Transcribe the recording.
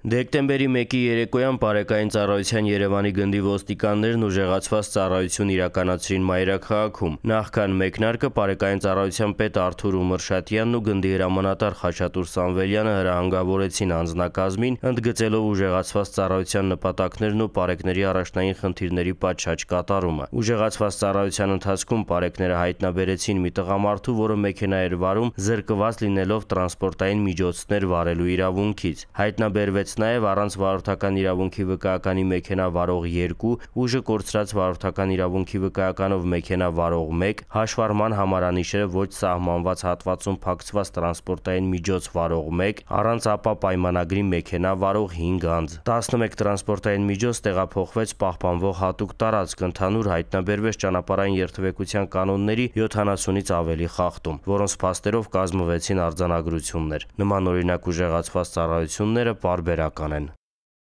Դեկտեմբերի 1-ի երեկոյան Բարեկային ծառայության Երևանի գնդի ոստիկաններն ուժեղացված ծառայություն իրականացրին Մայրաքաղաքում։ Նախքան մեկնարկը Բարեկային ծառայության պետ Արթուր Ումրշատյանն ու գնդի հրամանատար Խաչատուր Սամվելյանը հրահանգավորեցին անձնակազմին, ընդգծելով ուժեղացված ծառայության նպատակներն ու բարեկների առաջնային խնդիրների պատշաճ կատարումը։ Ուժեղացված ծառայության ընթացքում բարեկները հայտնաբերեցին մի տղամարդու, որը մեքենա էր վարում, զրկված լինելով տրանսպորտային միջոցներ վարելու իրավունքից։ Հայտնաբերվեց բայց նաև առանց վարորդական իրավունքի վկայականի մեքենա վարող 2, ուժը կորցրած վարորդական իրավունքի վկայականով մեքենա վարող 1, հաշվառման համարանիշերը ոչ սահմանված հատվածում փակցված տրանսպորտային միջոց վարող 1, առանց ապա պայմանագրի մեքենա վարող 5 անձ։ 11 տրանսպորտային միջոց տեղափոխվեց պահպանվող հատուկ տարածք, ընդհանուր հայտնաբերվեց ճանապարհային երթևեկության կանոնների 70-ից ավելի խախտում, որոնց փաստերով կազմվեցին արձանագրություններ։ Նման օրինակ ուժեղացված ծառայությունները բարբեր Kerakanın